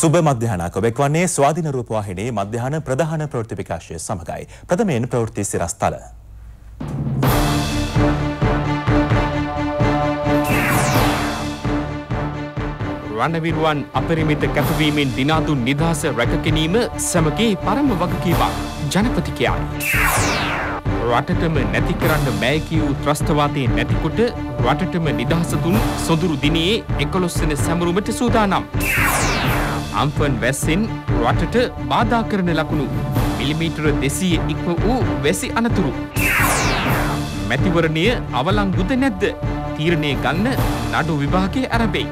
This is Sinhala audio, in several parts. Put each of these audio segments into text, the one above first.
සුබ මධ්‍යහනක් ඔබෙක් වන්නේ ස්වාධීන රූපවාහිනී මධ්‍යහන ප්‍රධාන ප්‍රවෘත්ති විකාශය සමගයි. ප්‍රථමයෙන් ප්‍රවෘත්ති සිරස්තල. රණවිරුවන් අපරිමිත කැපවීමෙන් දිනාතු නිදහස රැකගැනීම සමගේ පරම වගකීමක් ජනපතිකයයි. රටටම නැති කරන්න බෑ කියූ ත්‍රස්තවාදයේ නැතිකොට රටටම නිදහස දුන් සොඳුරු දිනයේ 11 වෙනි සැමරුමට සූදානම්. අම්ෆන් වැස්සෙන් රටට බාධා කරන ලකුණු මිලිමීටර දෙසීය ඉක්ම වූ වැසි අනතුරු. මැතිවරණය අවලංගුද නැද්ද තීරණය ගන්න නඩු විභාගේ ඇරබෙයි.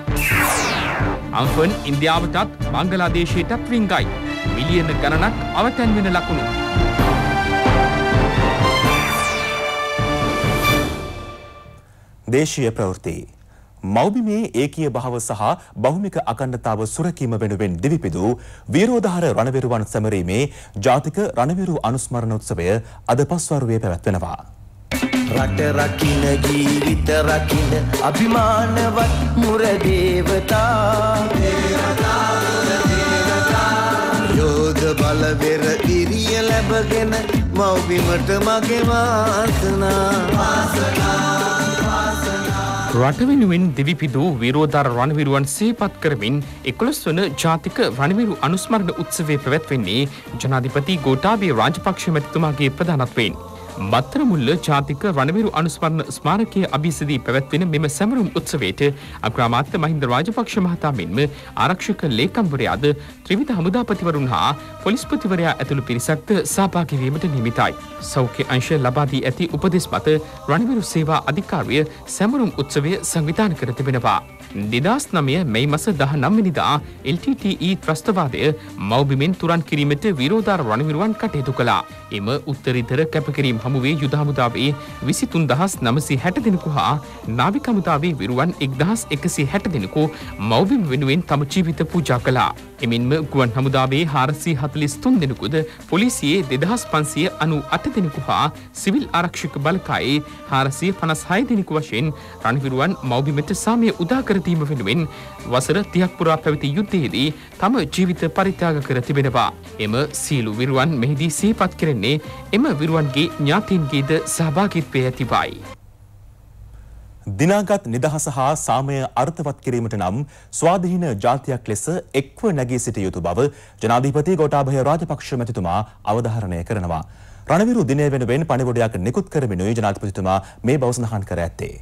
අම්ෆන් ඉන්දියාවටත් බංගලාදේශයටත් රිංගයි. මිලියන ගණනක් අවතැන් වෙන ලකුණු. දේශීය ප්‍රවෘතියි මෞබිමේ ඒකීය භාව සහ බහුමික අකණ්ඩතාව සුරකීම වෙනුවෙන් දිවිපිදු වීරෝධාර රණවිරුවන් සැමරීමේ ජාතික රණවිරු අනුස්මරණ උත්සවය අද පස්වරුවේ පැවැත්වෙනවා. රට රකින්න ජීවිත රකින්න අභිමානවත් මුරදේවතා යෝධ බලවෙර ඉරිය ලැබගෙන මව්බිමට මගේ වාසනා වාසනා රට වෙනුවෙන් දෙවිපිදූ විරෝධාර රණවිරුවන් සේපත් කරමින් එකොළොස් වන ජාතික රණවිරු අනුස්මරණ උත්සවේ පැවැත්වෙන්නේ ජනාධිපති ගෝටාබේ රාජපක්ෂ මැතිතුමාගේ ප්‍රධානත්වයෙන්. මත්‍රමුල්ල ජාතික රණවිරු අනුස්මරණ ස්මාරකය අභිසදී පැවැත්වෙන මෙම සැමරුම් උත්සවයට අග්‍රාමාත්‍ය මහින්ද රාජපක්ෂ මහතා මෙන්ම ආරක්ෂක ලේකම්වරයාද ත්‍රිවිධ හමුදාපතිවරුන් හා පොලිස්පතිවරයා ඇතුළු පිරිසක්ද සහභාගී වීමට නිමිතයි. සෞඛ්‍ය අංශ ලබා දී ඇති උපදෙස් මත රණවිරු සේවා අධිකාරිය සැමරුම් උත්සවය සංවිධානය කර තිබෙනවා. දෙදස් නමය මෙයි මස දහ නම්මිනිදා LTTE ත්‍රස්ථවාදය මෞබිමෙන් තුරන් කිරීමට විරෝධාර රණවිරුවන් කටයුතු කළා. එම උත්තරිතර කැපකිරීම් හමුවේ යුදහමුදාවේ විසිතුන් දහස් නමසි හැට දෙෙනකු හා නාවිකමුදාවේ විරුවන් එක්දහස් එකසි හැට දෙෙනකු මෞබිම් වෙනුවෙන් තම ජීවිත පූජා කලා. එමෙන්ම ගුවන් හමුදාවේ හාරසී හතලිස්තුන් දෙෙනකුද පොලිසියේ දෙදහස් පන්සිය අනු අට දෙෙනකු හා සිවිල් ආරක්ෂික බලකායේ හාරසිය පනස් හය දෙෙනෙකු වශයෙන් රණවිරුවන් මෞබිමට සාමය උදාකර කරදීම වෙනුවෙන් වසර තියක් පුරා පැවති යුද්ධයේදී තම ජීවිත පරිත්‍යාග කර තිබෙනවා. එම සියලු විරුවන් මෙහිදී සීපත් කරන්නේ එම විරුවන්ගේ ඥාතීන්ගේද සභාගිත්වය ඇතිබයි. දිනාගත් නිදහස හා සාමය අර්ථවත් කිරීමට නම් ස්වාධීන ජාතියක් ලෙස එක්ව නැගී සිට යුතු බව ජනාධීපති ගෝටාභය රාජපක්ෂ මැතිතුමා අවධාරණය කරනවා. රණවිරු දිනය වෙනුවෙන් පණිවුඩයක් නිකුත් කරමිනුයි ජනාධිපතිතුමා මේ බව සඳහන් කර ඇත්තේ.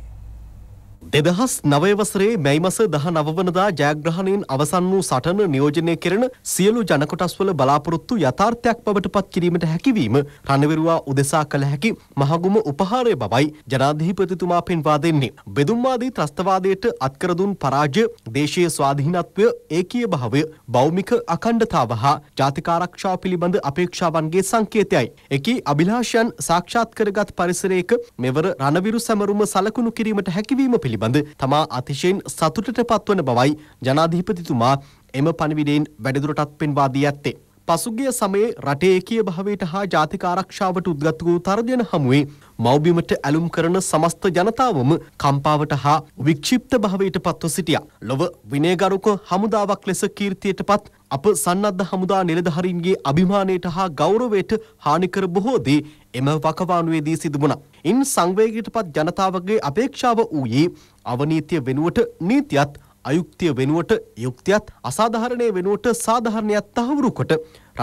දෙදහස් නවයවසරේ මැයි මස දහ නවවනදා ජයග්‍රහණයෙන් අවසන් වූ සටන නියෝජනය කෙරෙන සියලු ජනකොටස්වල බලාපොරොත්තු යථාර්ථයක් බවට පත් කිරීමට හැකිවීම රණවිරුවා උදෙසා කළ හැකි මහගුම උපහාරය බවයි ජනාධිපතිතුමා පෙන්වා දෙන්නේ. බෙදුම්වාදී ත්‍රස්තවාදයට අත්කරදුන් පරාජය දේශය ස්වාධීනත්වය ඒකීය භාවය බෞමික අකණ්ඩතාව හා ජාතිකාරක්ෂාව පිළිබඳ අපේක්ෂාවන්ගේ සංකේතයයි. එකී අභිලාෂයන් සාක්ෂාත් කරගත් පරිසරයක මෙවර රණවිරු සැමරුම සලකුණු කිරීමට හැකිවීම පිළි පිළිබඳ තමා අතිශයින් සතුටට පත්වන බවයි ජනාධිපතිතුමා එම පණිවිඩයෙන් වැඩිදුරටත් පෙන්වා දී ඇත්තේ. පසුගිය සමයේ රටේ ඒකීය භාවයට හා ජාතික ආරක්ෂාවට උද්ගත වූ තර්ජන හමුවේ මව්බිමට ඇලුම් කරන සමස්ත ජනතාවම කම්පාවට හා වික්ෂිප්ත භාවයට පත්ව සිටියා. ලොව විනයගරුක හමුදාවක් ලෙස කීර්තියටපත් අප සන්නද්ධ හමුදා නිලධාරීන්ගේ අභිමානයට හා ගෞරවයට හානිකර බොහෝ දේ එම වකවානුවේදී සිදු වුණා. ඉන් සංවේගයටපත් ජනතාවගේ අපේක්ෂාව වූයේ අවනීතිය වෙනුවට නීතියත් අයුක්තිය වෙනුවට යුක්තියත් අසාධාරණය වෙනුවට සාධාරණයක් තහවුරු කොට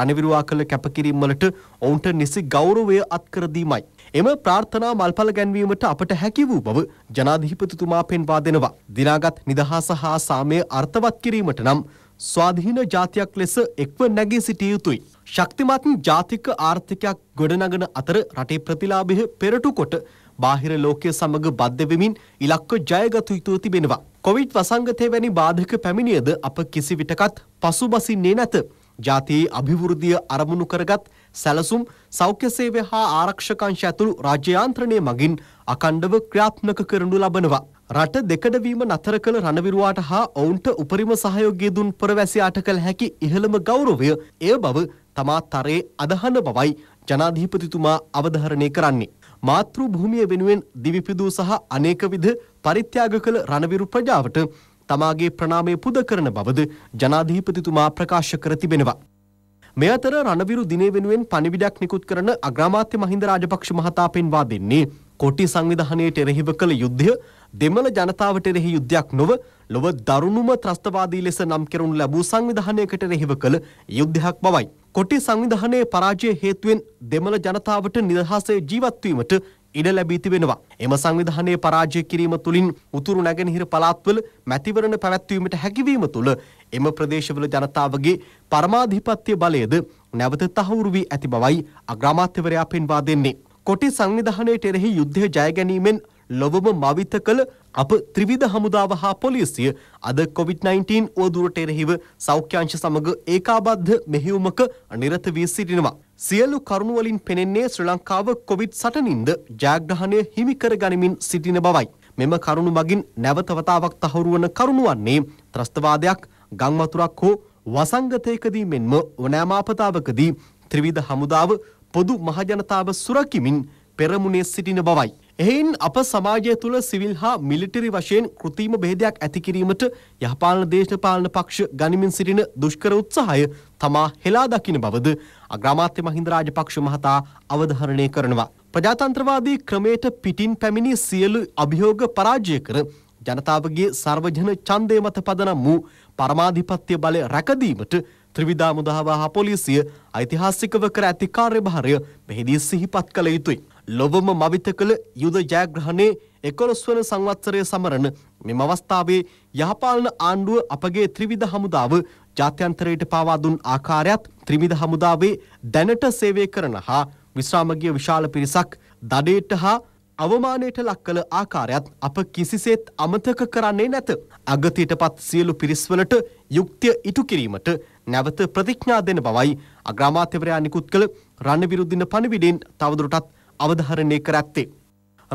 රණවිරුවා කළ කැපකිරීම් වලට ඔවුන්ට නිසි ගෞරවය අත්කර දීමයි. එම ප්‍රාර්ථනා මල්පල ගැන්වීමට අපට හැකි වූ බව ජනාධිපතිතුමා පෙන්වා දෙනවා. දිනාගත් නිදහස හා සාමය අර්ථවත් කිරීමට නම් ස්වාධීන ජාතියක් ලෙස එක්ව නැගී සිටිය යුතුයි. ශක්තිමත් ජාතික ආර්ථිකයක් ගොඩනගන අතර රටේ ප්‍රතිලාභය පෙරටු කොට බාහිර ලෝකය සමග බද්ධ වෙමින් ඉලක්ක ජයගත යුතුව තිබෙනවා. කොවිඩ් වසංගතය වැනි බාධක පැමිණියද අප කිසිවිටකත් පසුබසින්නේ නැත. ජාතියේ අභිවෘද්ධිය අරමුණු කරගත් සැලසුම් සෞඛ්‍ය සේවය හා ආරක්ෂකංශ ඇතුළු රාජ්‍යයාන්ත්‍රණය මගින් අකණ්ඩව ක්‍රියාත්මක කරනු ලබනවා. රට දෙකඩවීම නතර කළ රණවිරුවාට හා ඔවුන්ට උපරිම සහයෝගය දුන් පුරවැසියාට කළ හැකි ඉහළම ගෞරවය එය බව තමා තරයේ අදහන බවයි ජනාධීපතිතුමා අවධාරණය කරන්නේ. මාතෘ භූමිය වෙනුවෙන් දිවිපිදූ සහ අනේකවිධ පරිත්‍යාග කළ රණවිරු ප්‍රජාවට තමාගේ ප්‍රණාමය පුද කරන බවද ජනාධිපතිතුමා ප්‍රකාශ කර තිබෙනවා. මේ අතර රණවිරු දිනේ වෙනුවෙන් පණිවිඩයක් නිකුත් කරන අග්‍රාමාත්‍ය මහින්ද රාජපක්ෂ මහතා පෙන්වා දෙන්නේ කොටි සංවිධානයට එරෙහිව කළ යුද්ධය දෙමළ ජනතාවට එරෙහි යුද්ධයක් නොව ලොව දරුණුම ත්‍රස්තවාදී ලෙස නම් කෙරුණු ලැබූ සංවිධානයකට එරෙහිව කළ යුද්ධයක් බවයි. කොටි සංවිධානයේ පරාජය හේතුවෙන් දෙමළ ජනතාවට නිදහසේ ජීවත්වීමට ඉඩ ලැබී තිබෙනවා. එම සංවිධානයේ පරාජය කිරීම තුළින් උතුරු නැගෙනහිර පළාත්වල මැතිවරණ පැවැත්වීමට හැකිවීම තුළ එම ප්‍රදේශවල ජනතාවගේ පරමාධිපත්‍ය බලයද නැවත තහවුරු වී ඇති බවයි අග්‍රාමාත්‍යවරයා පෙන්වා දෙන්නේ. කොටි සංවිධානයට එරෙහි යුද්ධය ජය ගැනීමෙන් ලොවම මවිත කළ අප ත්‍රිවිධ හමුදාව හා පොලිසිය අද කොවිD-19 උවදුරට එරෙහිව සෞඛ්‍යංශ සමග ඒකාබද්ධ මෙහෙයුමක නිරත වී සිටිනවා. සියලු කරුණුවලින් පෙනෙන්නේ ශ්‍රී ලංකාව කොවිඩ් සටනින්ද ජයග්‍රහණය හිමිකර ගනිමින් සිටින බවයි. මෙම කරුණු මගින් නැවතවතාවක් තහවුරුවන කරුණු වන්නේ ත්‍රස්තවාදයක් ගංවතුරක් හෝ වසංගතයකදී මෙන්ම ඕනෑම අපතාවකදී ත්‍රිවිධ හමුදාව පොදු මහජනතාව සුරකිමින් පෙරමුණේ සිටින බවයි. එහෙයින් අප සමාජය තුළ සිවිල් හා මිලිටරි වශයෙන් කෘතිම බෙහෙදයක් ඇති කිරීමට යහපාලන දේශපාලන පක්ෂ ගනිමින් සිටින දුෂ්කර උත්සාහය තමා හෙලා දකින බවද අග්‍රාමාත්‍ය මහින්ද රාජපක්ෂ මහතා අවධාරණය කරනවා. ප්‍රජාතන්ත්‍රවාදී ක්‍රමයට පිටින් පැමිණි සියලු අභියෝග පරාජය කර ජනතාවගේ සර්වජන ඡන්දය මත පදනම් වූ පරමාධිපත්‍ය බලය රැකදීමට ත්‍රිවිධා මුදාවා හා පොලිසිය ඓතිහාසිකව කර ඇති කාර්යභාරය මෙහිදී සිහිපත් කළ යුතුයි. ලොවම මවිත කළ යුද ජයග්‍රහණයේ එකොළොස්වන සංවත්සරය සමරන මෙම අවස්ථාවේ යහපාලන ආණ්ඩුව අපගේ ත්‍රිවිධ හමුදාව ජාත්‍යන්තරයට පාවා දුන් ආකාරයත් ත්‍රිවිධ හමුදාවේ දැනට සේවය කරන හා විශ්‍රාමගිය විශාල පිරිසක් දඩේට හා අවමානයට ලක් කළ ආකාරයත් අප කිසිසේත් අමතක කරන්නේ නැත. අගතියටපත් සියලු පිරිස්වලට යුක්තිය ඉටු කිරීමට නැවත ප්‍රතිඥා දෙන බවයි අග්‍රාමාත්‍යවරයා නිකුත් කළ රණ විරුද්ධින පණිවිඩයෙන් තවදුරටත් අවධාරණය කර ඇත්තේ.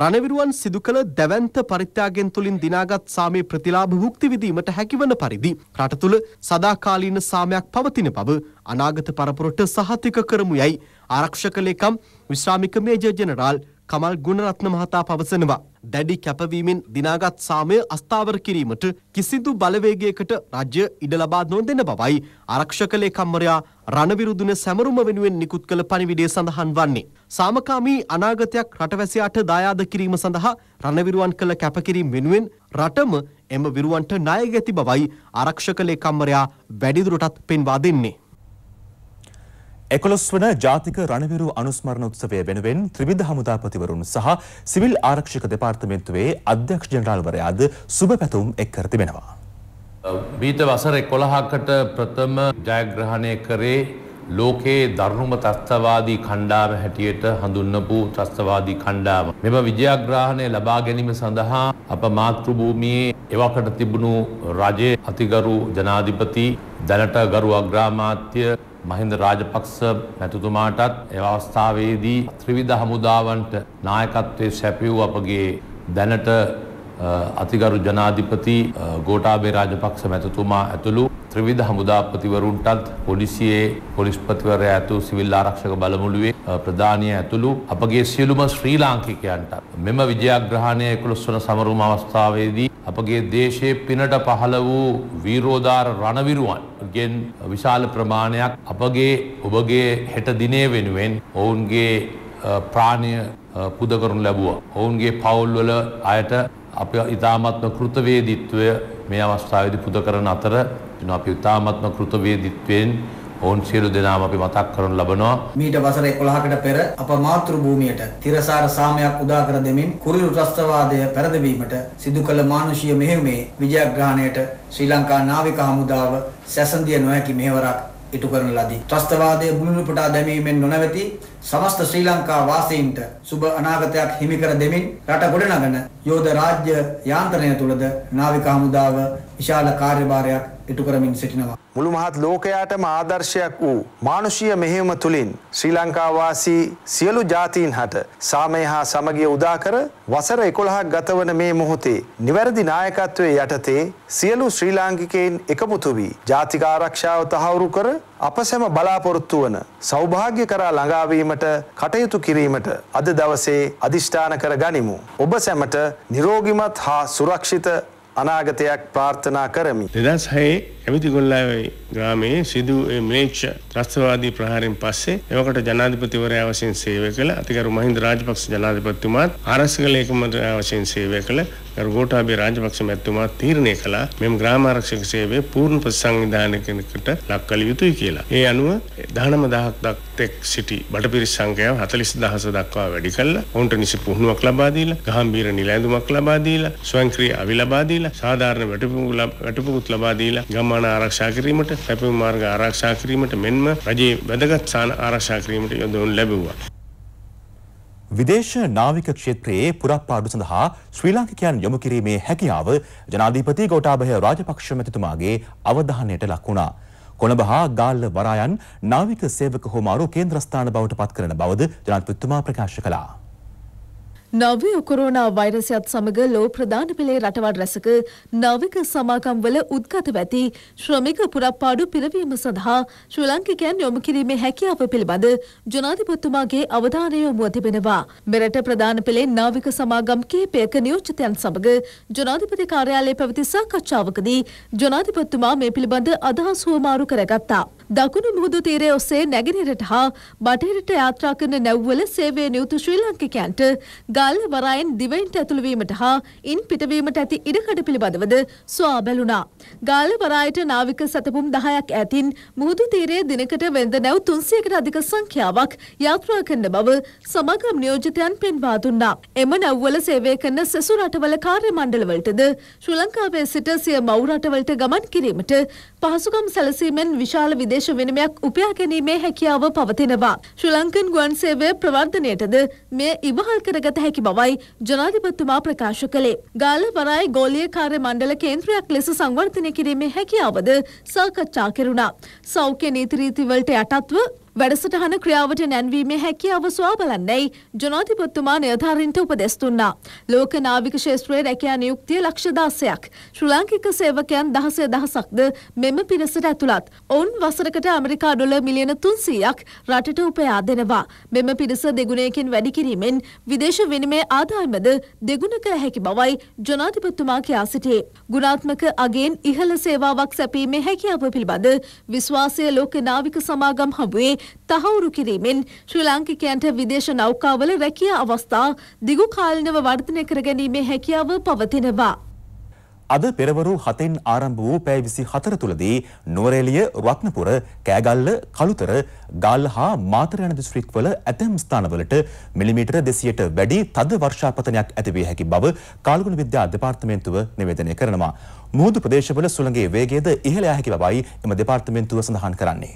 රණවිරුවන් සිදු කළ දැවන්ත පරිත්‍යාගෙන් තුළින් දිනාගත් සාමය ප්‍රතිලාභ භුක්ති විදීමට හැකිවන පරිදි රට තුළ සදාකාලීන සාමයක් පවතින බව අනාගත පරපුරට සහතික කරමු යයි ආරක්ෂක ලේකම් විශ්‍රාමික මේජර් ජෙනරාල් කමල් ගුණරත්න මහතා පවසනවා. දැඩි කැපවීමෙන් දිනාගත් සාමය අස්ථාවර කිරීමට කිසිදු බලවේගයකට රජ්‍ය ඉඩ ලබා නොදෙන බවයි ආරක්ෂක ලේකම්වරයා රණවිරුදුන සැමරුම වෙනුවෙන් නිකුත් කළ පණිවිඩය සඳහන් වන්නේ. සාමකාමී අනාගතයක් රටවැසියාට දායාද කිරීම සඳහා රණවිරුවන් කළ කැපකිරීම් වෙනුවෙන් රටම එම විරුවන්ට ණය ගැති බවයි ආරක්ෂක ලේකම්වරයා වැඩිදුරටත් පෙන්වා දෙන්නේ. එකොළොස් වන ජාතික රණවිරු අනුස්මරණ උත්සවය වෙනුවෙන් ත්‍රිවිධ හමුදාපතිවරුන් සහ සිවිල් ආරක්ෂක දෙපාර්තමේන්තුවේ අධ්‍යක්ෂ ජනරාල්වරයාද සුබ පැතුම් එක් කර තිබෙනවා. බීත වසර එකොළහකට ප්‍රථම ජයග්‍රහණය කරේ ලෝකයේ දරුණුම ත්‍රස්තවාදී කණ්ඩායම හැටියට හඳුන්වපු ත්‍රස්තවාදී කණ්ඩායම. මෙම විජයග්‍රහණය ලබා ගැනීම සඳහා අප මාතෘ භූමියේ එවකට තිබුණු රජයේ අතිගරු ජනාධිපති දැනට ගරු අග්‍රාමාත්‍ය මහින්ද රාජපක්ෂ මැතිතුමාටත් ඒ අවස්ථාවේදී ත්‍රිවිධ හමුදාවන්ට නායකත්වයේ සැපයූ අපගේ දැනට අතිගරු ජනාධිපති ගෝඨාභය රාජපක්ෂ මැතිතුමා ඇතුළු ත්‍රවිධ හමුදාපතිවරුන්ටත් පොලිසියේ පොලිස්පතිවරයා ඇතු සිවිල් ආරක්ෂක බලමුළුවේ ප්‍රධානය ඇතුළු අපගේ සියලුම ශ්‍රී ලාංකිකයන්ට මෙම විජයග්‍රහණය එකුළොස් වන සමරුම අවස්ථාවේදී අපගේ දේශයේ පිනට පහළ වූ වීරෝධාර රණවිරුවන් ගෙන් විශාල ප්‍රමාණයක් අපගේ ඔබගේ හෙට දිනේ වෙනුවෙන් ඔවුන්ගේ ප්‍රාණය පුද කරනු ලැබුවා. ඔවුන්ගේ පවුල්වල අයට අප ඉතාමත්ම කෘතවේදිත්වය මේ අවස්ථාවේදී පුද කරන අතර අපි උතාමත්ම කෘතවේදීත්වයෙන් ඔවුන් සියලු දෙනාම අපි මතක් කරනු ලබනවා. මීට වසර 11කට පෙර අප මාතෘ භූමියට තිරසාර සාමයක් උදා කර දෙමින් කුරිරු ත්‍රස්තවාදය පැරදවීමට සිදු කළ මානුෂීය මෙහෙයුමේ විජයග්‍රහණයට ශ්‍රී ලංකා නාවික හමුදාව සැසඳිය නොහැකි මෙහෙවරක් ඉටු කරන ලදී. ත්‍රස්තවාදය බුලුණු පුටා දැමීමෙන් නොනැවති සමස්ත ශ්‍රී ලංකා වාසීන්ට සුබ අනාගතයක් හිමි කර දෙමින් රට ගොඩනගන යෝධ රාජ්‍ය යාන්ත්‍රණය තුලද නාවික හමුදාව විශාල කාර්යභාරයක් ඉටු කරමින් සිටිනවා. මුළු මහත් ලෝකයාටම ආදර්ශයක් වූ මානුෂීය මෙහෙයුම තුළින් ශ්‍රී ලංකාවාසී සියලු ජාතීන් හට සාමය හා සමගිය උදාකර වසර එකොළහක් ගතවන මේ මොහොතේ නිවැරදි නායකත්වය යටතේ සියලු ශ්‍රී ලාංකිකයින් එකමුතු වී ජාතික ආරක්ෂාව තහවුරු කර අප සැම බලාපොරොත්තු වන සෞභාග්‍ය කරා ළඟාවීමට කටයුතු කිරීමට අද දවසේ අධිෂ්ඨාන කර ගනිමු. ඔබ සැමට නිරෝගිමත් හා සුරක්ෂිත අනාගතයක් ප්‍රාර්ථනා කරමි. දෙදස් හයේ ඇවිතිගොල්ලාවේ ග්‍රාමයේ සිදු මේච්ච ත්‍රස්තවාදී ප්‍රහාරයෙන් පස්සේ එවකට ජනාධිපතිවරයා වශයෙන් සේවය කළ අතිකරු මහින්ද රාජපක්ෂ ජනාධිපතිතුමාත් ආරක්ෂක ලේකම්වරයා වශයෙන් සේවය කළ ගෝඨාභය රාජපක්ෂ මැතිතුමා තීරණය කළා මෙම ග්‍රාමාරක්ෂක සේවය පූර්ණ ප්‍රතිසංවිධානයකට ලක් කළ යුතුයි කියලා. ඒ අනුව 19000ක් දක්තෙක් සිටි බඩපිරිස් සංඛ්‍යාව 40000 දක්වා වැඩි කළා. ඔවුන්ට නිසි පුහුණුවක් ලබා දීලා, ගාම්භීර නිලැඳුමක් ලබා දීලා, ස්වයංක්‍රීය අවි ලබා දීලා, සාධාරණ වැටපුමුත් ලබා දීලා, ගම්මාන ආරක්ෂා කිරීමට, පැපුම් මාර්ග ආරක්ෂා කිරීමට මෙන්ම රජයේ වැදගත් ස්ථාන ආරක්ෂා කිරීමට යොදවනු ලැබුවා. විදේශ නාවික ක්ෂේත්‍රයේ පුරප්පාඩු සඳහා ශ්‍රී ලාංකිකයන් යොමු කිරීමේ හැකියාව ජනාධිපති ගෝඨාභය රාජපක්ෂ මැතිතුමාගේ අවධානයට ලක් වුණා. කොළඹ හා ගාල්ල වරායන් නාවික සේවක හුමාරු කේන්ද්‍රස්ථාන බවට පත් කරන බවද ජනාධිපතිතුමා ප්‍රකාශ කළා. නවය කොරෝනා වෛරසයත් සමඟ ලෝ ප්‍රධාන පෙළේ රටවල් රැසක නවික සමාකම්වල උද්ගත වැති ශ්‍රමික පුරප්පාඩු පිරවීම සඳහා ශ්‍රී ලංකිකයන් යොමු කිරීමේ හැකියාව පිළිබඳ ජනාධිපතිතුමාගේ අවධානය යොමුව තිබෙනවා. මෙරට ප්‍රධාන පෙළේ නාවික සමාගම් කිහිපයක නියෝජිතයන් සමග ජනාධිපති කාර්යාලයේ පැවති සාකච්ඡාවකදී ජනාධිපතිතුමා මේ පිළිබඳ අදහස් හුවමාරු කරගත්තා. දකුණු මුහුදු තීරය ඔස්සේ නැගෙනහිරට හා බටහිරට යාත්‍රා කරන නැව්වල සේවය නියුතු ශ්‍රී ලාංකිකයන්ට ගල් වරායෙන් දිවයින්ට ඇතුළුවීමට හා ඉන් පිටවීමට ඇති ඉඩකඩ පිළිබඳවද සොයා බැලුණා. ගාල වරායට නාවික සතපුම් දහයක් ඇතින් මුහුදු තීරයේ දිනකට වෙළඳ නැව් තුන්සියකට අධික සංඛ්‍යාවක් යාත්‍රා කරන බව සමාගම් නියෝජිතයන් පෙන්වා දුන්නා. එම නැව්වල සේවය කරන සෙසු රටවල කාර්ය මණ්ඩලවලටද ශ්‍රී ලංකාවේ සිට සිය මව් රටවලට ගමන් කිරීමට පහසුකම් සැලසීමෙන් විශාල විදේශ විදේශ විනිමයක් උපයා ගැනීමේ හැකියාව පවතිනවා. ශ්‍රී ලංකන් ගුවන් සේවය ප්‍රවර්ධනයටද මෙය ඉවහල් කරගත හැකි බවයි ජනාධිපතිතුමා ප්‍රකාශ කළේ. ගාල වරායි ගෝලීය කාර්ය මණ්ඩල කේන්ද්‍රයක් ලෙස සංවර්ධනය කිරීමේ හැකියාවද සාකච්ඡා කෙරුණා. සෞඛ්‍ය නීති රීතිවලට යටත්ව වැඩසටහන ක්‍රියාවට නැන්වීමේ හැකියාව සොයා බලන්නයි ජනාධිපතිතුමා නිලධාරීන්ට උපදෙස් දුන්නා. ලෝක නාවික ශාස්ත්‍රයේ රැකියා නියුක්තිය ලක්ෂ 16ක්. ශ්‍රී ලාංකික සේවකයන් 16 දහසක්ද මෙම පිරිසට ඇතුළත්. ඔවුන් වසරකට ඇමරිකා ඩොලර් මිලියන 300ක් රටට උපයා දෙනවා. මෙම පිරිස දෙගුණයකින් වැඩි කිරීමෙන් විදේශ විනිමය ආදායමද දෙගුණ කළ හැකි බවයි ජනාධිපතිතුමා කියා සිටියේ. ගුණාත්මක අගෙන් ඉහළ සේවාවක් සැපීමේ හැකියාව පිළිබඳ විශ්වාසය ලෝක නාවික සමාගම් හමුවේ තහවුරු කිරීමෙන් ශ්‍රී ලාංකිකයන්ට විදේශ නෞකාවල රැකිය අවස්ථා දිගුකාලිනව වර්ධනය කර ගැනීමේ හැකියාව පවතිනවා. අද පෙරවරු හතෙන් ආරම්භ වූ පැය විසි හතර තුළදී නුවරේලිය රත්නපුර කෑගල්ල කළුතර ගල් හා මාතර යන දිස්ත්‍රික්වල ඇතැම් ස්ථානවලට මිලිමීටර දෙසියට වැඩි තද වර්ෂාපතනයක් ඇතිවිය හැකි බව කාල්ගුණ විද්‍යා දෙපාර්තමේන්තුව නිවේදනය කරනවා. මුහුදු ප්‍රදේශවල සුළඟේ වේගයද ඉහළ යැහැකි බවයි එම දෙපාර්තමේන්තුව සඳහන් කරන්නේ.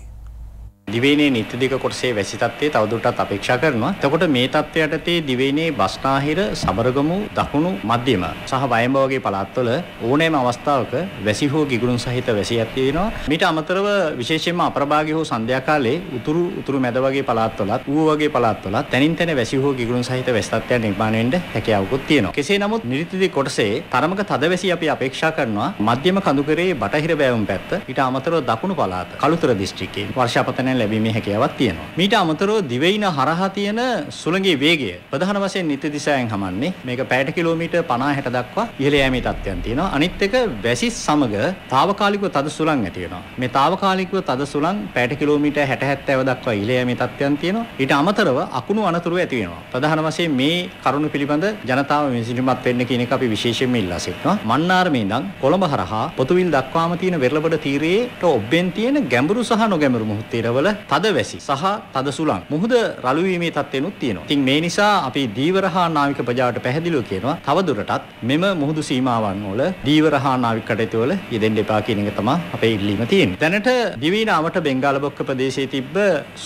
දිවයිනේ නිත්‍ය දිග කොටසේ වැසි තත්ත්වය තවදුරටත් අපේක්ෂා කරනවා. එතකොට මේ තත්ත්වයට තේ දිවයිනේ බස්නාහිර, සබරගමු, දකුණු, මධ්‍යම සහ වයඹ වගේ පළාත්වල ඕනෑම අවස්ථාවක වැසි හෝ ගිගුරුන් සහිත වැසියක් තියෙනවා. මීට අමතරව විශේෂයෙන්ම අපරභාගය හෝ සන්ධ්‍යා කාලයේ උතුරු උතුරු මැද වගේ පළාත්වලත්, ඌව වගේ පළාත්වලත් තනින් තන වැසි හෝ ගිගුරුන් සහිත වැසි තත්ත්වයන් නිර්මාණය වෙන්න හැකියාවකුත් තියෙනවා. කෙසේ නමුත් නිත්‍ය දිග කොටසේ තරමක තද වැසි අපි අපේක්ෂා කරනවා. මධ්‍යම කඳුකරයේ බටහිර බෑවුම් පැත්ත, ඊට අමතරව දකුණු පළාත, කළුතර දිස්ත්‍රික්කයේ වර්ෂාපතන ඝාතනය ලැබීමේ හැකියාවක් තියෙනවා. මීට අමතරව දිවයින හරහා තියෙන සුළඟේ වේගය ප්‍රධාන වශයෙන් නිත්‍ය දිශාවෙන් හමන්නේ. මේක පැයට කිලෝමීටර් 50 60 දක්වා ඉහළ යෑමේ තත්ත්වයන් තියෙනවා. අනිත් එක වැසි සමග తాවකාලිකව තද සුළං ඇති වෙනවා. මේ తాවකාලිකව තද සුළං පැයට කිලෝමීටර් 60 70 දක්වා ඉහළ යෑමේ තත්ත්වයන් තියෙනවා. ඊට අමතරව අකුණු අනතුරු ඇති වෙනවා. ප්‍රධාන වශයෙන් මේ කරුණු පිළිබඳ ජනතාව විසිරීමත් වෙන්න කියන එක අපි විශේෂයෙන්ම ඉල්ලා සිටිනවා. මන්නාරමේ ඉඳන් කොළඹ හරහා පොතුවිල් දක්වාම තියෙන වෙරළබඩ තීරයේට ඔබෙන් තියෙන ගැඹුරු සහ නොගැඹුරු මුහුත් තීරවල වල තද වැසි සහ තද සුළං මුහුද රළු වීමේ තත්ත්වෙනුත් තියෙනවා. ඉතින් මේ නිසා අපි දීවර හා නාවික ප්‍රජාවට පැහැදිලිව කියනවා තවදුරටත් මෙම මුහුදු සීමාවන් වල දීවර හා නාවික කටයුතු වල යෙදෙන්න එපා කියන එක තමයි අපේ ඉල්ලීම තියෙන්නේ. දැනට දිවයිනාවට බෙන්ගාල බොක්ක ප්‍රදේශයේ තිබ්බ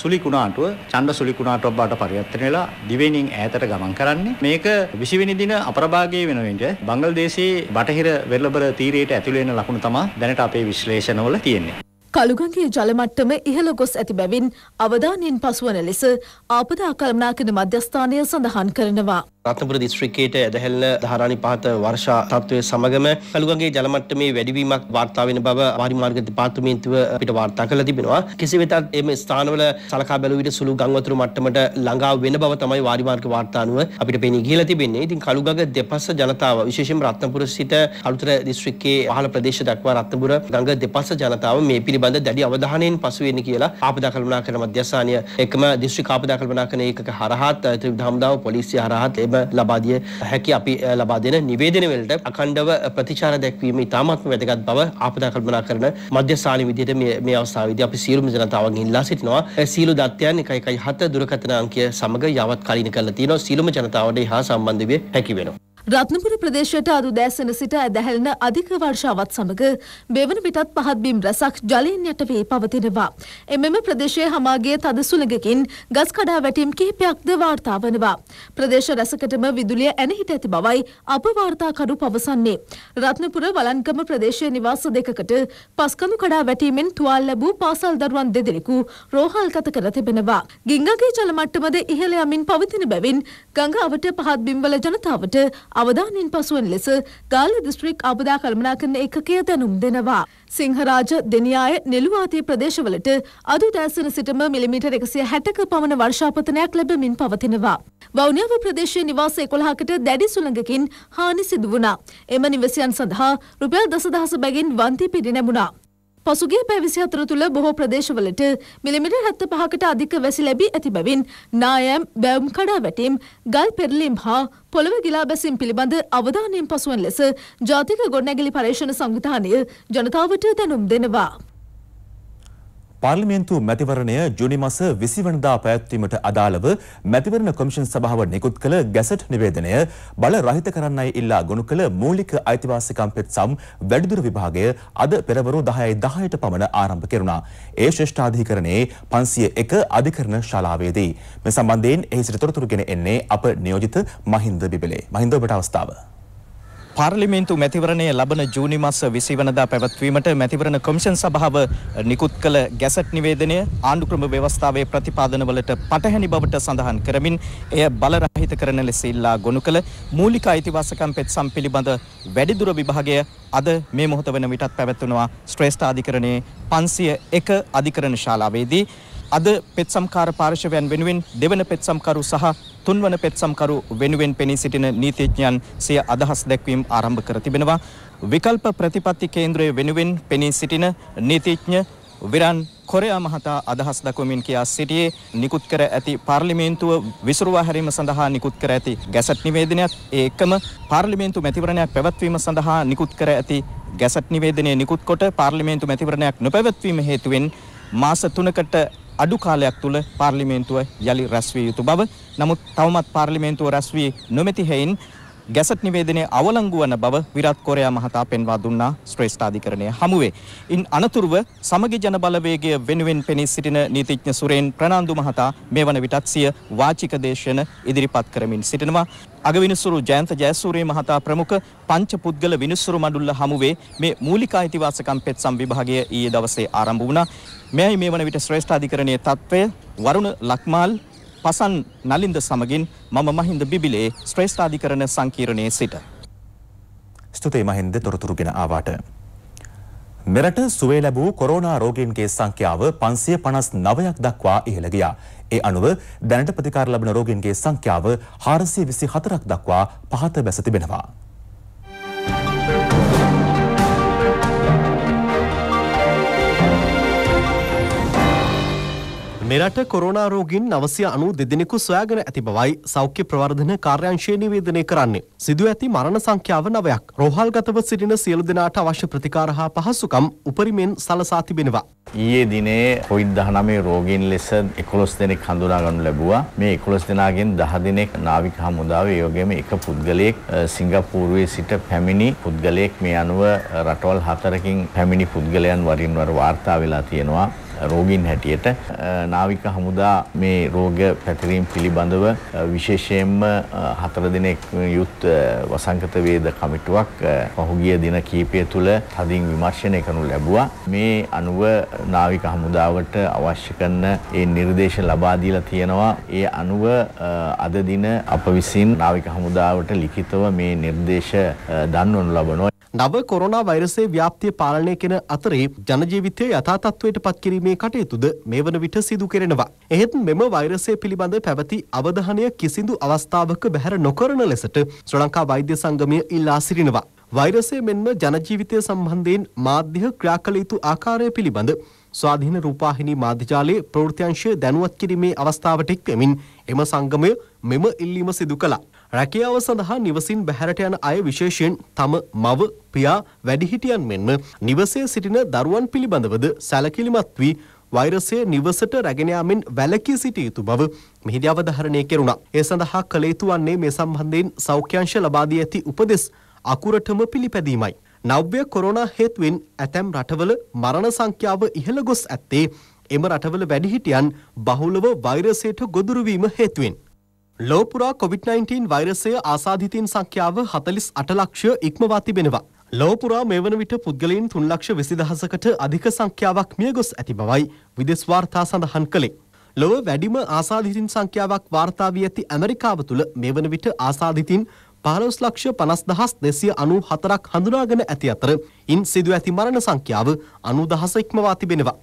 සුලි කුණාටුව චණ්ඩ සුලි කුණාටුව බවට පරිවර්තනය වෙලා දිවයිනින් ඈතට ගමන් කරන්නේ. මේක 20 වෙනි දින අපරභාගයේ වෙනුවෙන් බංගලාදේශයේ බටහිර වෙරළබර තීරයට ඇතුළු වෙන ලකුණු තමයි දැනට අපේ විශ්ලේෂණවල තියෙන්නේ. කළුගඟේ ජලමට්ටම ඉහළ ගොස් ඇති බැවින් අවධානයෙන් පසුවන ලෙස ආපදා කළමනාකන මධ්‍යස්ථානය සඳහන් කරනවා. රත්නපුර දිස්ත්‍රික්කයට ඇදහැල්ල ධාරානි පහත වර්ෂා තත්ත්වය සමගම කළුගගේ ජලමට්ටමේ වැඩිවීමක් වාර්තා වෙන බව වාරි මාර්ග දෙපාර්තමේන්තුව අපිට වාර්තා කරලා තිබෙනවා. කෙසේ වෙතත් මේ ස්ථානවල සලකා බැලුව විට සුළු ගම් වතුර මට්ටමට ළඟා වෙන බව තමයි වාරි මාර්ග වාර්තා අනුව අපිට පෙනී ගිහිලා තිබෙන්නේ. ඉතින් කළුගග දෙපස ජනතාව විශේෂයෙන්ම රත්නපුර සිට අලුතර දිස්ත්‍රික්කයේ පහළ ප්‍රදේශ දක්වා රත්නපුර ගඟ දෙපස ජනතාව මේ පිළිබඳ දැඩි අවධානයෙන් පසු වෙන්නේ කියලා ආපදා කළමනාකරණ මධ්‍යස්ථානය එකම දිස්ත්‍රික් ආපදා කළමනාකරණ ඒකක හරහා ධම්දාව පොලිසිය හරහා ලබාදිය හැකි අපි ලබා දෙන නිවේදනවලට අකණ්ඩව ප්‍රතිචාර දැක්වීම ඉතාමත්ම වැදගත් බව ආපදා කල්පනා කරන මධ්‍යස්ථාන විදියට මේ අවස්ථාවේදී අපි සියලුම ජනතාවගෙන් ඉල්ලා සිටිනවා සියලු දත්තයන් 117 දුරකථන අංකය සමග යවත් කලින් කරලා තියෙනවා සියලුම ජනතාවට හා සම්බන්ධ විය හැකි වෙනවා රත්නපුර ප්‍රදේශයට අද උදෑසන සිට ඇදහැළෙන අධික වර්ෂාවත් සමග බෙවන පිටත් පහත් බිම් රැසක් ජලයෙන් යට වී පවතිනවා. එමෙම ප්‍රදේශයේ හමාගේ තද සුළඟකින් ගස් කඩා වැටීම් කිහිපයක්ද වාර්තා වනවා. ප්‍රදේශ රැසකටම විදුලිය ඇනහිට ඇති බවයි අප වාර්තාකරු පවසන්නේ. රත්නපුර වලන්කම ප්‍රදේශයේ නිවාස දෙකකට පස්කඳු කඩා වැටීමෙන් තුවාල ලැබූ පාසල් දරුවන් දෙදෙනෙකු රෝහල්ගත කර තිබෙනවා. ගිංගගේ ජල මට්ටමද ඉහළ යමින් පවතින බැවින් ගඟ අවට පහත් බිම්වල ජනතාවට අවධානින් පසුවෙන් ලෙස ගාල්ල දිස්ත්‍රික් ආපදා කළමනාකරණ ඒකකය දැනුම් දෙනවා. සිංහරාජ දෙනියාය නෙළුවාතේ ප්‍රදේශවලට අදු දැසන සිටම මිලිමීටර් එකසිය හැටක පමණ වර්ෂාපතනයක් ලැබමින් පවතිනවා. වෞනියාව ප්‍රදේශයේ නිවාස එකොළහකට දැඩි සුළඟකින් හානි සිදු වුණා. එම නිවසයන් සඳහා රුපියල් දසදහස බැගින් වන්ති පිරිනැමුණා. පසුගේ පැවිසි අතර තුළ බොහෝ ප්‍රදේශවලට මිලිමිට හත්ත පහකට අධික වැසි ලැබී ඇති බැවින් නායම් බැවුම් කඩා වැටීම් ගල් පෙරලීම් හා පොළව ගිලා බැසීම් පිළිබඳ අවධානයෙන් පසුවන් ලෙස ජාතික ගොඩනැගිලි පර්යේෂණ සංවිධානය ජනතාවට දැනුම් දෙනවා. පාර්ලිමේන්තු මැතිවරණය ජුනි මස 20 වනදා පැවැත්වීමට අදාළව මැතිවරණ කොමිෂන් සභාව නිකුත් කළ ගැසට් නිවේදනය බල රහිත කරන්නයි ඉල්ලා ගොනු කළ මූලික අයිතිවාසිකම් පෙත්සම් වැඩිදුර විභාගය අද පෙරවරු 10යි 10ට පමණ ආරම්භ කෙරුණා. ඒ ශ්‍රේෂ්ඨාධිකරණයේ 501 අධිකරණ ශාලාවේදී මේ සම්බන්ධයෙන් එහි සිට තොරතුරු ගෙන එන්නේ අප නියෝජිත මහින්ද බිබලේ. මහින්ද ඔබට අවස්ථාව. පාර්ලිමේන්තු මැතිවරණය ලබන ජූනි මස 20 වනදා පැවැත්වීමට මැතිවරණ කොමිෂන් සභාව නිකුත් කළ ගැසට් නිවේදනය ආණ්ඩුක්‍රම ව්‍යවස්ථාවේ ප්‍රතිපාදනවලට පටහැනි බවට සඳහන් කරමින් එය බලරහිත කරන ලෙස ඉල්ලා ගොනු කළ මූලික අයිතිවාසිකම් පෙත්සම් පිළිබඳ වැඩිදුර විභාගය අද මේ මොහොත වන විටත් පැවැත්වනවා ශ්‍රේෂ්ඨ අධිකරණයේ 501 අධිකරණ ශාලාවේදී අද පෙත් සම්කාර පාර්ශවයන් වෙනුවෙන් දෙවන පෙත් සම්කරු සහ තුන්වන පෙත් සම්කරු වෙනුවෙන් පෙනී සිටින නීතිඥයන් සිය අදහස් දැක්වීම් ආරම්භ කර තිබෙනවා. විකල්ප ප්‍රතිපත්ති කේන්ද්‍රය වෙනුවෙන් පෙනී සිටින නීතිඥ විරන් කොරයා මහතා අදහස් දක්වමින් කියා සිටියේ නිකුත් කර ඇති පාර්ලිමේන්තුව විසුරුවා හැරීම සඳහා නිකුත් කර ඇති ගැසට් නිවේදනයත් ඒ එකම පාර්ලිමේන්තු මැතිවරණයක් පැවැත්වීම සඳහා නිකුත් කර ඇති ගැසට් නිවේදනය නිකුත් කොට පාර්ලිමේන්තු මැතිවරණයක් නොපැවැත්වීම හේතුවෙන් මාස 3කට අඩු කාලයක් තුළ පාර්ලිමේන්තුව යළි රැස්විය යුතු බව. නමුත් තවමත් පාර්ලිමේන්තුව රැස්වී නොමැති හේයින් ගැසට් නිවේදනය අවලංගු වන බව විරත් කොරයා මහතා පෙන්වා දුන්නා ශ්‍රේෂ්ඨාධිකරණය හමුවේ. ඉන් අනතුරුව සමගි ජන බලවේගය වෙනුවෙන් පෙනී සිටින නීතිඥ සුරේන් ප්‍රනාන්දු මහතා මේ වන විටත් සිය වාචික දේශන ඉදිරිපත් කරමින් සිටිනවා. අගවිනිසුරු ජයන්ත ජයසූරිය මහතා ප්‍රමුඛ පංච පුද්ගල විනිසුරු මඩුල්ල හමුවේ මේ මූලික අයිතිවාසිකම් පෙත්සම් විභාගය ඊයේ දවසේ ආරම්භ වුණා. මෙයයි මේ වන විට ශ්‍රේෂ්ඨාධිකරණයේ තත්ත්වය වරුණ ලක්මාල් හසන් නලින්ද සමගින් මම මහින්ද බිබිලේ ශ්‍රේෂ්ඨාධිකරණ සංකීර්ණයේ සිට. ස්තුතේ මහින්ද තොරතුරුගෙන ආවාට. මෙරට සුවේ ලැබූ කොරෝනා රෝගීන්ගේ සංඛ්‍යාව පන්සිය පනස් නවයක් දක්වා ඉහළ ගියා. ඒ අනුව දැනට ප්‍රතිකාර ලබන රෝගීන්ගේ සංඛ්‍යාව හාරසිය විසි හතරක් දක්වා පහත බැස තිබෙනවා. මෙරට කොරෝනා රෝගීන් නවසය අනු දෙදෙනෙකු සොයාගෙන ඇති බවයි සෞඛ්‍ය ප්‍රවර්ධන කාර්යංශයේ නිවේදනය කරන්නේ. සිදු ඇති මරණ සංඛ්‍යාව නවයක්. රෝහල්ගතව සිටින සියලු දෙනාට අවශ්‍ය ප්‍රතිකාර හා පහසුකම් උපරිමෙන් සලසා තිබෙනවා. ඊයේ දිනේ කොවිඩ්-19 රෝගීන් ලෙස 11 දෙනෙක් හඳුනා ගනු ලැබුවා. මේ 11 දෙනාගෙන් 10 දෙනෙක් නාවික හමුදාව, ඒ වගේම එක පුද්ගලයෙක් සිංගප්පූරුවේ සිට පැමිණි පුද්ගලයෙක් මේ අනුව රටවල් හතරකින් පැමිණි පුද්ගලයන් වරින් වර වාර්තා වෙලා තියෙනවා. රෝගීන් හැටියට නාවික හමුදා මේ රෝග පැතිරීම් පිළිබඳව විශේෂයෙන්ම හතර දිනක් යුත් වසංගත වේද කමිටුවක් පහුගිය දින කීපය තුළ තදින් විමර්ශනය කරනු ලැබුවා. මේ අනුව නාවික හමුදාවට අවශ්‍ය කරන ඒ නිර්දේශ ලබා දීලා තියෙනවා. ඒ අනුව අද දින අප විසින් නාවික හමුදාවට ලිඛිතව මේ නිර්දේශ දන්වනු ලබනවා. නව කොරෝනා වෛරසයේ ව්‍යාප්තිය පාලනය කෙන අතරේ ජනජීවිතය යථාතත්වයට පත්කිරීමේ කටයුතුද මේ වන විට සිදු කෙරෙනවා. එහෙත් මෙම වෛරසය පිළිබඳ පැවති අවධානය කිසිදු අවස්ථාවක බැහැර නොකරන ලෙසට ශ්‍ර ලංකා වෛද්‍ය සංගමය ඉල්ලා සිටිනවා. වෛරසය මෙන්ම ජනජීවිතය සම්බන්ධයෙන් මාධ්‍ය ක්‍රියා කළ යුතු ආකාරය පිළිබඳ ස්වාධීන රූපාහිනී මාධ්‍යජාලයේ ප්‍රවෘත්තිංශය දැනුවත් කිරීමේ අවස්ථාවට එක්වෙමින් එම සංගමය මෙම ඉල්ලීම සිදු කළා. රැකියාව සඳහා නිවසින් බැහැරට යන අය විශේෂයෙන් තම මව, පියා, වැඩිහිටියන් මෙන්ම නිවසේ සිටින දරුවන් පිළිබඳවද සැලකිලිමත් වී වෛරසය නිවසට රැගෙන යාමෙන් වැළකී සිටිය යුතු බව මෙහිදී අවධාරණය කෙරුණා. ඒ සඳහා කළ යුතු වන්නේ මේ සම්බන්ධයෙන් සෞඛ්‍යංශ ලබා දී ඇති උපදෙස් අකුරටම පිළිපැදීමයි. නව්‍ය කොරෝනා හේතුවෙන් ඇතැම් රටවල මරණ සංඛ්‍යාව ඉහළ ගොස් ඇත්තේ එම රටවල වැඩිහිටියන් බහුලව වෛරසයට ගොදුරු වීම හේතුවෙන්. ලෝපුරා කොවිD-19 වෛරසය ආසාධිතීන් සංඛ්‍යාව 48 ලක්ෂ ඉක්මවා තිබෙනවා. ලෝපුරා මේ වන විට පුද්ගලයන් 3 ලක්ෂ 20 දහසකට අධික සංඛ්‍යාවක් මිය ගොස් ඇති බවයි විදෙස් වාර්තා සඳහන් කළේ. ලොව වැඩිම ආසාධිතීන් සංඛ්‍යාවක් වාර්තා වී ඇති ඇමරිකාව තුළ මේ වන විට ආසාධිතීන් 15 ලක්ෂ 50294ක් හඳුනාගෙන ඇති අතර ඉන් සිදු ඇති මරණ සංඛ්‍යාව 90000 ඉක්මවා තිබෙනවා.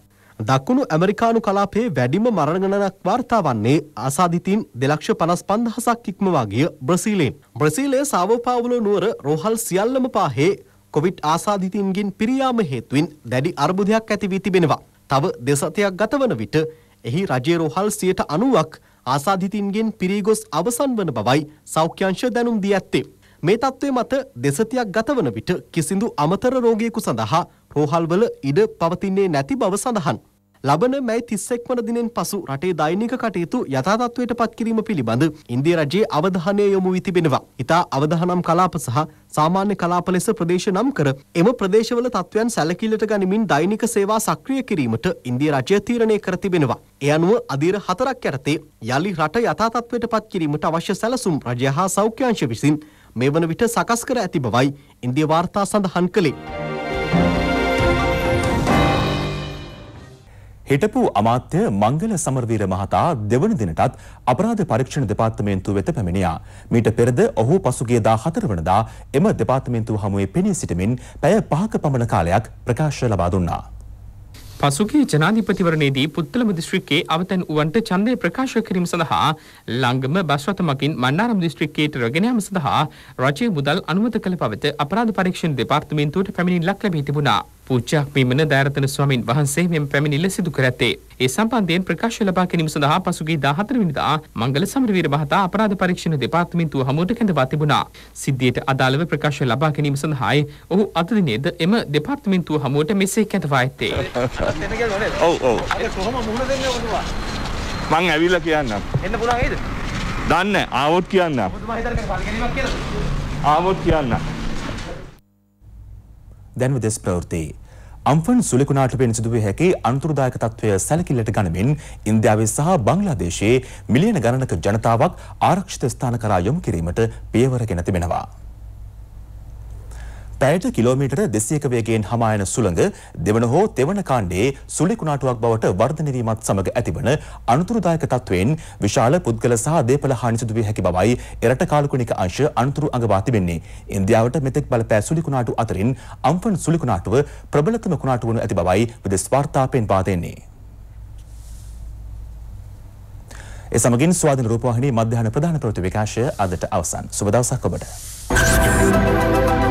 දක්කුණු ඇමරිකානු කලාපයේ වැඩිම මරණගණනක් වාර්තා වන්නේ අසාධිතීන් දෙලක්ෂ පනස් පන්දහසක් ඉක්මවා ගිය බ්‍රසීලයෙන්. බ්‍රසීලයේ සාවපාවුලෝ නුවර රෝහල් සියල්ලම පාහේ කොවිට් ආසාධිතීන්ගෙන් පිරියාම හේතුවෙන් දැඩි අර්බුදයක් ඇති වී තිබෙනවා. තව දෙසතයක් ගතවන විට එහි රජයේ රෝහල් සියයට අනුවක් ආසාධිතීන්ගෙන් පිරීගොස් අවසන් වන බවයි සෞඛ්‍යංශ දැනුම් දී ඇත්තේ. මේ තත්ත්වය මත දෙසතියක් ගතවන විට කිසිදු අමතර රෝගියෙකු සඳහා රෝහල්වල ඉඩ පවතින්නේ නැති බව සඳහන්. ලබන මැයි තිස්සෙක් වන දිනෙන් පසු රටේ දෛනික කටයුතු යථාතත්වයට පත්කිරීම පිළිබඳ ඉන්දිය රජයේ අවධානය යොමු වී තිබෙනවා. ඉතා අවධානම් කලාප සහ සාමාන්‍ය කලාප ලෙස ප්‍රදේශ නම් කර එම ප්‍රදේශවල තත්ත්වයන් සැලකිල්ලට ගනිමින් දෛනික සේවා සක්‍රිය කිරීමට ඉන්දිය රජය තීරණය කර තිබෙනවා. ඒ අනුව අධීර හතරක් යටතේ යළි රට යථාතත්වයට පත්කිරීමට අවශ්‍ය සැලසුම් රජය හා සෞඛ්‍යංශ විසින් මේ වන විට සකස් කර ඇති බවයි ඉන්දිය වාර්තා සඳහන් කළේ. හිටපු අමාත්‍ය මංගල සමරවීර මහතා දෙවන දිනටත් අපරාධ පරීක්ෂණ දෙපාර්තමේන්තුව වෙත පැමිණියා. මීට පෙරද ඔහු පසුගිය 14 වනදා එම දෙපාර්තමේන්තුව හමුවේ පෙනී සිටමින් පැය 5ක පමණ කාලයක් ප්‍රකාශ ලබා දුන්නා. පසුගේ ජනාධිපතිවරණයේදී පුත්තලම දිස්ත්‍රික්කේ අවතැන් වුවන්ට ඡන්දය ප්‍රකාශ කිරීම සඳහා ලංගම බස් රථ මගින් මන්නාරම් දිස්ත්‍රික්කයට රැගෙන යාම සඳහා රජයේ මුදල් අනුමත කළ පවත අපරාධ පරීක්ෂණ දෙපාර්තමේන්තුවට පැමිණිල්ලක් ලැබී තිබුණා. පූජ්‍ය මීමන දයාරතන ස්වාමින් වහන්සේ මෙම පැමිණිල්ල සිදු කර ඇත්තේ. ඒ සම්බන්ධයෙන් ප්‍රකාශ ලබා ගැනීම සඳහා පසුගිය 14 වෙනිදා මංගල සමරවීර මහතා අපරාධ පරීක්ෂණ දෙපාර්තමේන්තුව හමුවට කැඳවා තිබුණා. සිද්ධියට අදාළව ප්‍රකාශ ලබා ගැනීම සඳහායි ඔහු අද දිනේද එම දෙපාර්තමේන්තුව හමුවට මෙසේ කැඳවා ඇත්තේ. ඔව් ඔව්. මං ඇවිල්ලා කියන්නම්. එන්න පුළුවන් නේද? දන්නේ ආවොත් කියන්නම්. ආවොත් කියන්නම්. දැන් විදෙස් ප්‍රවෘත්ති. අම්ෆන් සුලිකුණාට පෙන් සිදුවිය හැකි අනුතුරුදායක තත්ත්වය සැලකිල්ලට ගනිමින් ඉන්දියාවේ සහ බංග්ලාදේශයේ මිලියන ගණනක ජනතාවක් ආරක්ෂිත ස්ථාන කරා යොමු කිරීමට පියවර ගෙන තිබෙනවා. පැයට කිලෝමීටර දෙසියක වේගයෙන් හමායන සුළඟ දෙවන හෝ තෙවන කාණ්ඩේ සුළි කුණාටුවක් බවට වර්ධනය වීමත් සමග ඇතිවන අනතුරුදායක තත්වයෙන් විශාල පුද්ගල සහ දේපළ හානි සිදු වී හැකි බවයි එරට කාලුණික අංශ අනතුරු අඟවා තිබෙන්නේ. ඉන්දියාවට මෙතෙක් බලපෑ සුළි කුණාටු අතරින් අම්ෆන් සුළි කුණාටුව ප්‍රබලතම කුණාටු වනු ඇති බවයි විදෙස් වාර්තාපෙන් පා දෙන්නේ. ඒ සමගින් ස්වාධීන රූපවාහිනී මධ්‍යහන ප්‍රධාන ප්‍රවෘත්ති විකාශය අදට අවසන්. සුබ දවසක් ඔබට.